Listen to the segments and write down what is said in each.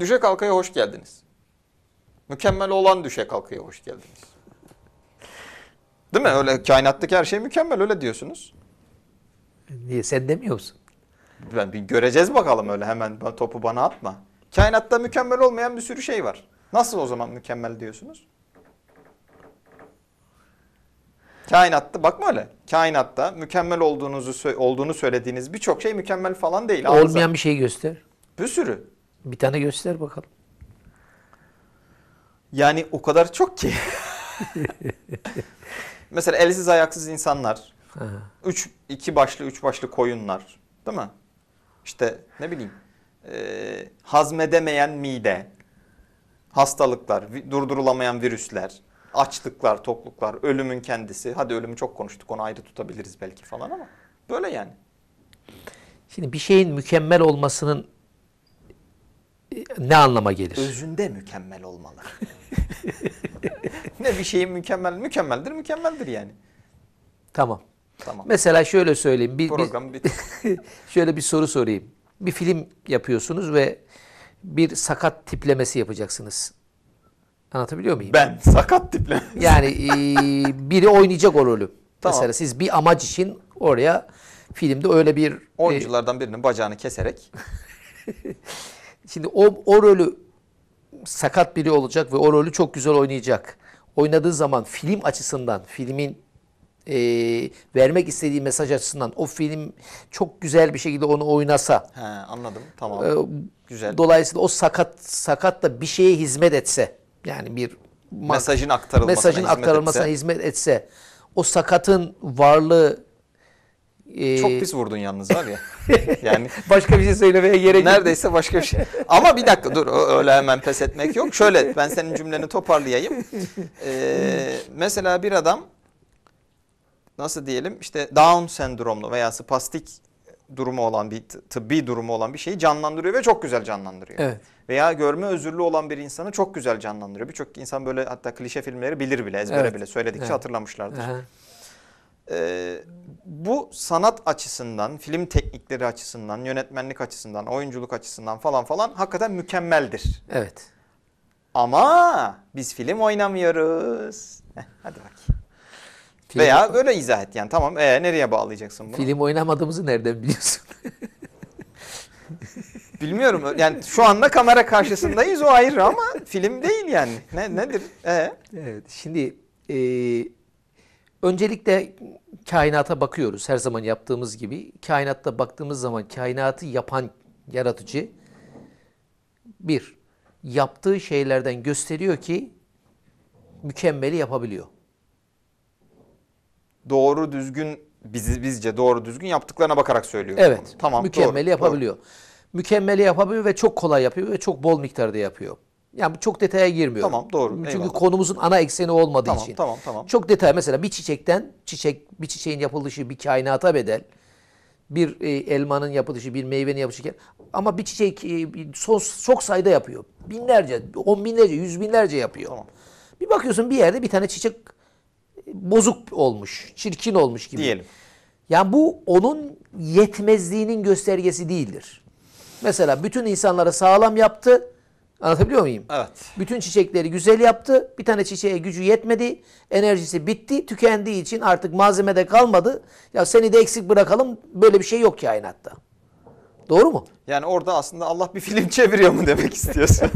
Düşe kalkaya hoş geldiniz. Mükemmel olan düşe kalkaya hoş geldiniz. Değil mi? Öyle kainattaki her şey mükemmel öyle diyorsunuz. Niye sen demiyorsun? Ben bir göreceğiz bakalım öyle hemen topu bana atma. Kainatta mükemmel olmayan bir sürü şey var. Nasıl o zaman mükemmel diyorsunuz? Kainatta bakma öyle. Kainatta mükemmel olduğunuzu olduğunu söylediğiniz birçok şey mükemmel falan değil. Olmayan Anladım. bir şey göster. Bir sürü. Bir tane göster bakalım. Yani o kadar çok ki. Mesela elsiz ayaksız insanlar. Ha. Üç, iki başlı, üç başlı koyunlar. Değil mi? İşte ne bileyim. E, hazmedemeyen mide. Hastalıklar, durdurulamayan virüsler. Açlıklar, tokluklar, ölümün kendisi. Hadi ölümü çok konuştuk onu ayrı tutabiliriz belki falan ama. Böyle yani. Şimdi bir şeyin mükemmel olmasının ne anlama gelir? Özünde mükemmel olmalı. ne bir şeyin mükemmel, mükemmeldir, mükemmeldir yani. Tamam. Tamam. Mesela şöyle söyleyeyim. Bir, Program bir, şöyle bir soru sorayım. Bir film yapıyorsunuz ve bir sakat tiplemesi yapacaksınız. Anlatabiliyor muyum? Ben sakat tiplemesi. Yani e, biri oynayacak o rolü. Tamam. Mesela siz bir amaç için oraya filmde öyle bir... E, Oyunculardan e, birinin bacağını keserek Şimdi o, o rolü sakat biri olacak ve o rolü çok güzel oynayacak. Oynadığı zaman film açısından, filmin e, vermek istediği mesaj açısından o film çok güzel bir şekilde onu oynasa. He, anladım tamam. E, güzel. Dolayısıyla o sakat sakat da bir şeye hizmet etse. Yani bir mesajın aktarılmasına, mesajın hizmet, aktarılmasına etse. hizmet etse. O sakatın varlığı ee, Çok pis vurdun yalnız abi. Yani başka bir şey söylemeye gerek yok. Neredeyse başka bir şey. Ama bir dakika dur öyle hemen pes etmek yok. Şöyle ben senin cümleni toparlayayım. Ee, mesela bir adam nasıl diyelim işte Down sendromlu veya spastik durumu olan bir tıbbi durumu olan bir şeyi canlandırıyor ve çok güzel canlandırıyor. Evet. Veya görme özürlü olan bir insanı çok güzel canlandırıyor. Birçok insan böyle hatta klişe filmleri bilir bile ezbere evet. bile söyledikçe evet. hatırlamışlardır. Ee, sanat açısından, film teknikleri açısından, yönetmenlik açısından, oyunculuk açısından falan falan hakikaten mükemmeldir. Evet. Ama biz film oynamıyoruz. Heh, hadi bakayım. Veya böyle izah et yani tamam ee, nereye bağlayacaksın bunu? Film oynamadığımızı nereden biliyorsun? Bilmiyorum yani şu anda kamera karşısındayız o ayrı ama film değil yani. Ne, nedir? Ee? Evet şimdi e, Öncelikle kainata bakıyoruz her zaman yaptığımız gibi. Kainatta baktığımız zaman kainatı yapan yaratıcı bir yaptığı şeylerden gösteriyor ki mükemmeli yapabiliyor. Doğru düzgün bizi bizce doğru düzgün yaptıklarına bakarak söylüyor. Evet. Tamam. Mükemmeli doğru, yapabiliyor. Doğru. Mükemmeli yapabiliyor ve çok kolay yapıyor ve çok bol miktarda yapıyor. Yani çok detaya girmiyorum. Tamam doğru. Çünkü eyvallah. konumuzun ana ekseni olmadığı tamam, için. Tamam tamam. Çok detay mesela bir çiçekten çiçek bir çiçeğin yapılışı bir kainata bedel. Bir e, elmanın yapılışı, bir meyvenin yapılışı. Ama bir çiçek e, son, çok sayıda yapıyor. Binlerce, on binlerce, yüz binlerce yapıyor. Tamam. Bir bakıyorsun bir yerde bir tane çiçek e, bozuk olmuş, çirkin olmuş gibi. Diyelim. Yani bu onun yetmezliğinin göstergesi değildir. Mesela bütün insanları sağlam yaptı Anlatabiliyor muyum? Evet. Bütün çiçekleri güzel yaptı. Bir tane çiçeğe gücü yetmedi. Enerjisi bitti. Tükendiği için artık malzemede kalmadı. Ya seni de eksik bırakalım. Böyle bir şey yok kainatta. Doğru mu? Yani orada aslında Allah bir film çeviriyor mu demek istiyorsun?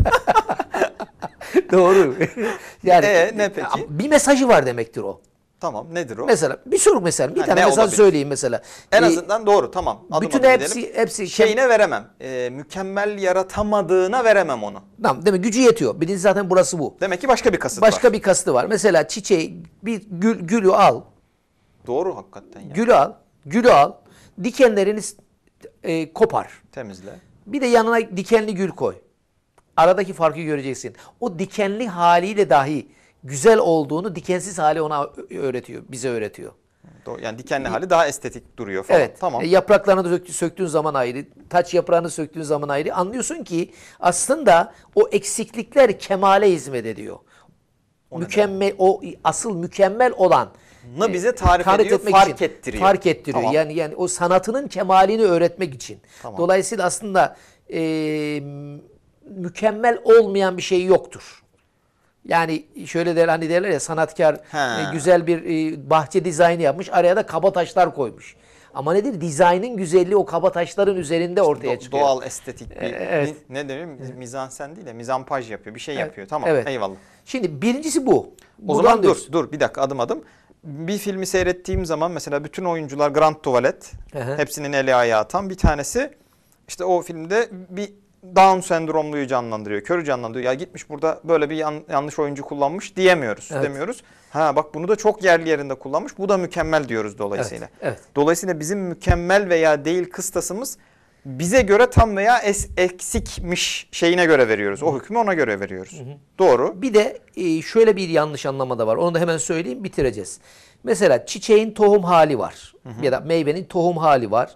Doğru. yani e, ne peki? Bir mesajı var demektir o. Tamam nedir o? Mesela bir soru mesela bir Ha, tane mesela olabilir? söyleyeyim mesela. En Ee, azından doğru tamam. Adım bütün adım hepsi gidelim. hepsi şey- şeyine veremem. Ee, mükemmel yaratamadığına veremem onu. tamam demek Gücü yetiyor. Birinci zaten burası bu. Demek ki başka bir kasıt var. Başka bir kastı var. Mesela çiçeği bir gül, gülü al. Doğru hakikaten ya. Gülü al. Gülü al. Dikenlerini e, kopar. Temizle. Bir de yanına dikenli gül koy. Aradaki farkı göreceksin. O dikenli haliyle dahi güzel olduğunu dikensiz hali ona öğretiyor, bize öğretiyor. Doğru. Yani dikenli hali daha estetik duruyor falan. Evet. Tamam. E, yapraklarını söktüğün zaman ayrı, taç yaprağını söktüğün zaman ayrı. Anlıyorsun ki aslında o eksiklikler kemale hizmet ediyor. O mükemmel neden? o asıl mükemmel olan ne bize tarif e, ediyor, etmek fark için, ettiriyor. Fark ettiriyor. Tamam. Yani yani o sanatının kemalini öğretmek için. Tamam. Dolayısıyla aslında e, mükemmel olmayan bir şey yoktur. Yani şöyle der hani derler ya sanatkar He. güzel bir e, bahçe dizaynı yapmış. Araya da kaba taşlar koymuş. Ama nedir? Dizaynın güzelliği o kaba taşların üzerinde ortaya çıkıyor. Doğal estetik bir e, evet. ne demiyorum? Mizansen değil de mizampaj yapıyor. Bir şey e, yapıyor. Tamam evet. eyvallah. Şimdi birincisi bu. O Buradan zaman dur diyorsun. dur bir dakika adım adım. Bir filmi seyrettiğim zaman mesela bütün oyuncular Grand Tuvalet. Hepsinin eli ayağı atan bir tanesi işte o filmde bir Down sendromluyu canlandırıyor, körü canlandırıyor. Ya gitmiş burada böyle bir yan, yanlış oyuncu kullanmış diyemiyoruz, evet. demiyoruz. Ha bak bunu da çok yerli yerinde kullanmış. Bu da mükemmel diyoruz dolayısıyla. Evet, evet. Dolayısıyla bizim mükemmel veya değil kıstasımız bize göre tam veya es, eksikmiş şeyine göre veriyoruz. O hükmü ona göre veriyoruz. Hı hı. Doğru. Bir de e, şöyle bir yanlış anlama da var. Onu da hemen söyleyeyim bitireceğiz. Mesela çiçeğin tohum hali var. Hı hı. Ya da meyvenin tohum hali var.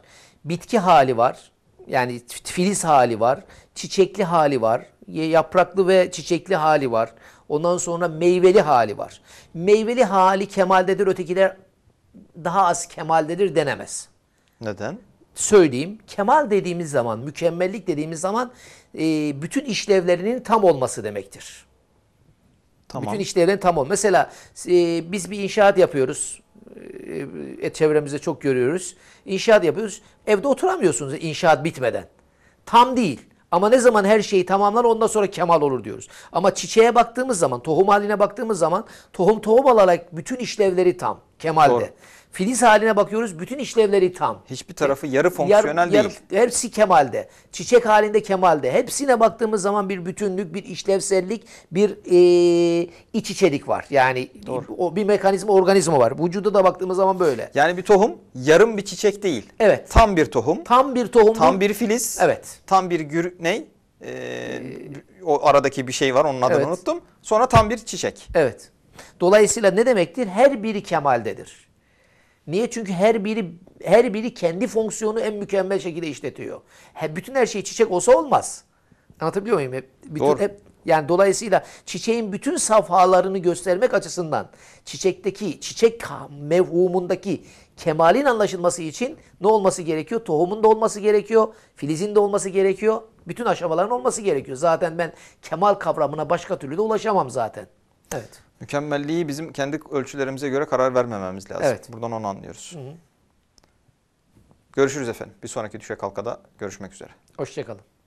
Bitki hali var. Yani filiz hali var, çiçekli hali var, yapraklı ve çiçekli hali var. Ondan sonra meyveli hali var. Meyveli hali kemaldedir, ötekiler daha az kemaldedir denemez. Neden? Söyleyeyim, kemal dediğimiz zaman, mükemmellik dediğimiz zaman e, bütün işlevlerinin tam olması demektir. Tamam. Bütün işlevlerin tam ol. Mesela e, biz bir inşaat yapıyoruz e, e, çevremizde çok görüyoruz. İnşaat yapıyoruz. Evde oturamıyorsunuz inşaat bitmeden. Tam değil. Ama ne zaman her şeyi tamamlar ondan sonra kemal olur diyoruz. Ama çiçeğe baktığımız zaman, tohum haline baktığımız zaman tohum tohum alarak bütün işlevleri tam. Kemal'de. Doğru. Filiz haline bakıyoruz bütün işlevleri tam. Hiçbir tarafı yarı fonksiyonel yar, yar, değil. Hepsi kemalde. Çiçek halinde kemalde. Hepsine baktığımız zaman bir bütünlük, bir işlevsellik, bir e, iç içerik var. Yani Doğru. o bir mekanizma, organizma var. Vücuda da baktığımız zaman böyle. Yani bir tohum yarım bir çiçek değil. Evet. Tam bir tohum. Tam bir tohum. Tam bir filiz. Evet. Tam bir gür ney? Ee, ee, o aradaki bir şey var onun adını evet. unuttum. Sonra tam bir çiçek. Evet. Dolayısıyla ne demektir? Her biri kemaldedir. Niye? Çünkü her biri her biri kendi fonksiyonu en mükemmel şekilde işletiyor. Hep bütün her şey çiçek olsa olmaz. Anlatabiliyor muyum? bütün, Doğru. Hep, yani dolayısıyla çiçeğin bütün safhalarını göstermek açısından çiçekteki, çiçek mevhumundaki kemalin anlaşılması için ne olması gerekiyor? Tohumun da olması gerekiyor, filizin de olması gerekiyor, bütün aşamaların olması gerekiyor. Zaten ben kemal kavramına başka türlü de ulaşamam zaten. Evet. Mükemmelliği bizim kendi ölçülerimize göre karar vermememiz lazım. Evet. Buradan onu anlıyoruz. Hı hı. Görüşürüz efendim. Bir sonraki Düşe Kalka'da görüşmek üzere. Hoşçakalın.